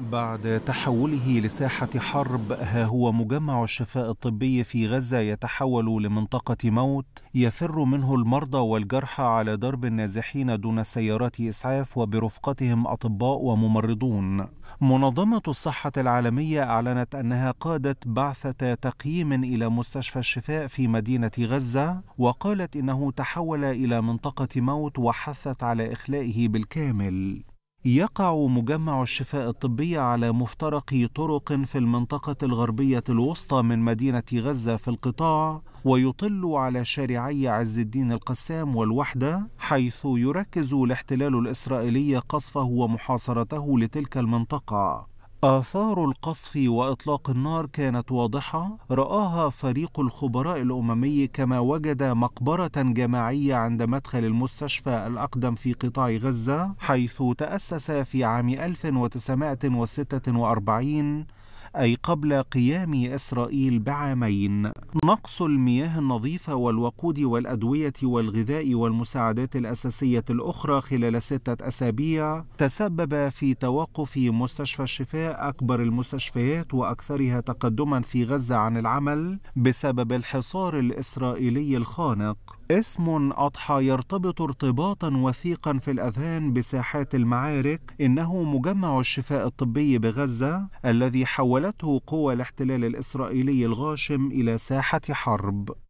بعد تحوله لساحة حرب ها هو مجمع الشفاء الطبي في غزة يتحول لمنطقة موت يفر منه المرضى والجرحى على درب النازحين دون سيارات إسعاف وبرفقتهم أطباء وممرضون منظمة الصحة العالمية أعلنت أنها قادت بعثة تقييم إلى مستشفى الشفاء في مدينة غزة وقالت إنه تحول إلى منطقة موت وحثت على إخلائه بالكامل يقع مجمع الشفاء الطبي على مفترق طرق في المنطقة الغربية الوسطى من مدينة غزة في القطاع ويطل على شارعي عز الدين القسام والوحدة حيث يركز الاحتلال الإسرائيلي قصفه ومحاصرته لتلك المنطقة آثار القصف وإطلاق النار كانت واضحة رآها فريق الخبراء الأممي كما وجد مقبرة جماعية عند مدخل المستشفى الأقدم في قطاع غزة حيث تأسس في عام 1946 أي قبل قيام إسرائيل بعامين نقص المياه النظيفة والوقود والأدوية والغذاء والمساعدات الأساسية الأخرى خلال ستة أسابيع تسبب في توقف مستشفى الشفاء أكبر المستشفيات وأكثرها تقدما في غزة عن العمل بسبب الحصار الإسرائيلي الخانق اسم أضحى يرتبط ارتباطا وثيقا في الأذهان بساحات المعارك إنه مجمع الشفاء الطبي بغزة الذي حول حولته قوى الاحتلال الإسرائيلي الغاشم إلى ساحة حرب